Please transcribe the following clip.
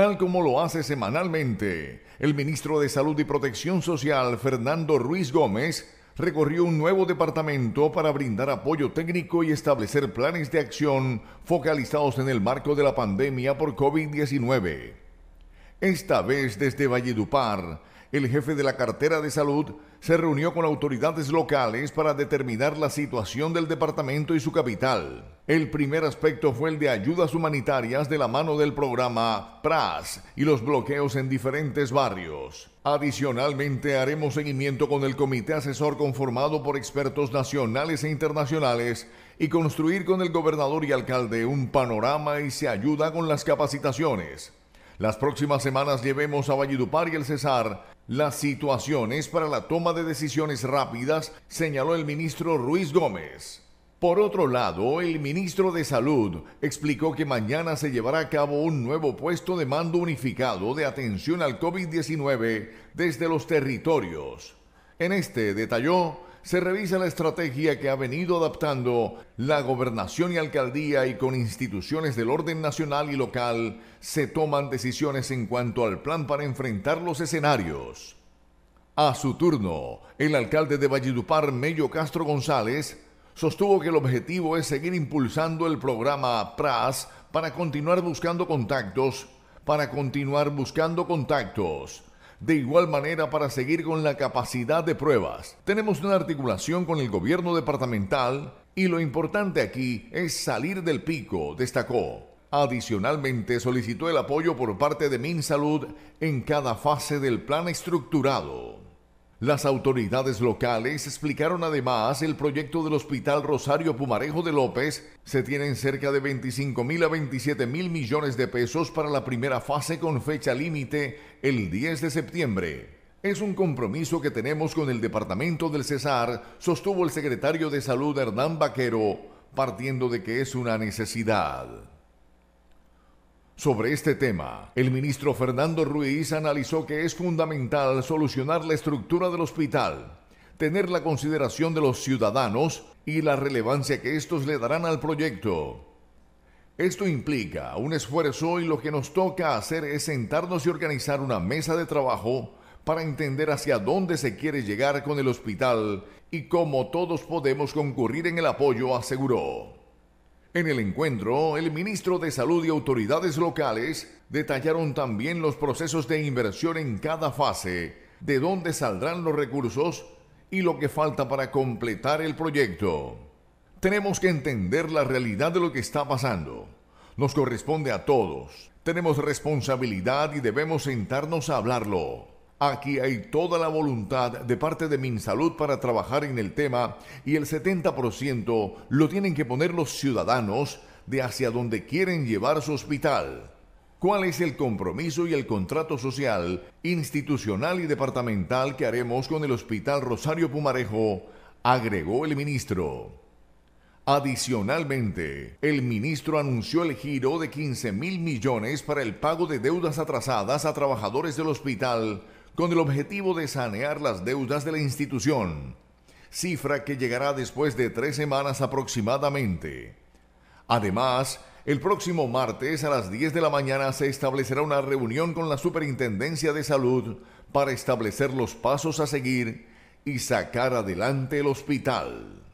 tal como lo hace semanalmente. El ministro de Salud y Protección Social, Fernando Ruiz Gómez, recorrió un nuevo departamento para brindar apoyo técnico y establecer planes de acción focalizados en el marco de la pandemia por COVID-19. Esta vez desde Valledupar, el jefe de la cartera de salud se reunió con autoridades locales para determinar la situación del departamento y su capital. El primer aspecto fue el de ayudas humanitarias de la mano del programa PRAS y los bloqueos en diferentes barrios. Adicionalmente, haremos seguimiento con el comité asesor conformado por expertos nacionales e internacionales y construir con el gobernador y alcalde un panorama y se ayuda con las capacitaciones. Las próximas semanas llevemos a Valledupar y el Cesar las situaciones para la toma de decisiones rápidas, señaló el ministro Ruiz Gómez. Por otro lado, el ministro de Salud explicó que mañana se llevará a cabo un nuevo puesto de mando unificado de atención al COVID-19 desde los territorios. En este detalló se revisa la estrategia que ha venido adaptando la gobernación y alcaldía y con instituciones del orden nacional y local se toman decisiones en cuanto al plan para enfrentar los escenarios. A su turno, el alcalde de Valledupar, Mello Castro González, sostuvo que el objetivo es seguir impulsando el programa PRAS para continuar buscando contactos, para continuar buscando contactos de igual manera, para seguir con la capacidad de pruebas, tenemos una articulación con el gobierno departamental y lo importante aquí es salir del pico, destacó. Adicionalmente, solicitó el apoyo por parte de MinSalud en cada fase del plan estructurado. Las autoridades locales explicaron además el proyecto del Hospital Rosario Pumarejo de López. Se tienen cerca de 25 mil a 27 mil millones de pesos para la primera fase con fecha límite el 10 de septiembre. Es un compromiso que tenemos con el Departamento del Cesar, sostuvo el secretario de Salud Hernán Vaquero, partiendo de que es una necesidad. Sobre este tema, el ministro Fernando Ruiz analizó que es fundamental solucionar la estructura del hospital, tener la consideración de los ciudadanos y la relevancia que estos le darán al proyecto. Esto implica un esfuerzo y lo que nos toca hacer es sentarnos y organizar una mesa de trabajo para entender hacia dónde se quiere llegar con el hospital y cómo todos podemos concurrir en el apoyo, aseguró. En el encuentro, el ministro de Salud y autoridades locales detallaron también los procesos de inversión en cada fase, de dónde saldrán los recursos y lo que falta para completar el proyecto. Tenemos que entender la realidad de lo que está pasando. Nos corresponde a todos. Tenemos responsabilidad y debemos sentarnos a hablarlo. Aquí hay toda la voluntad de parte de MinSalud para trabajar en el tema y el 70% lo tienen que poner los ciudadanos de hacia donde quieren llevar su hospital. ¿Cuál es el compromiso y el contrato social, institucional y departamental que haremos con el Hospital Rosario Pumarejo? agregó el ministro. Adicionalmente, el ministro anunció el giro de 15 mil millones para el pago de deudas atrasadas a trabajadores del hospital con el objetivo de sanear las deudas de la institución, cifra que llegará después de tres semanas aproximadamente. Además, el próximo martes a las 10 de la mañana se establecerá una reunión con la Superintendencia de Salud para establecer los pasos a seguir y sacar adelante el hospital.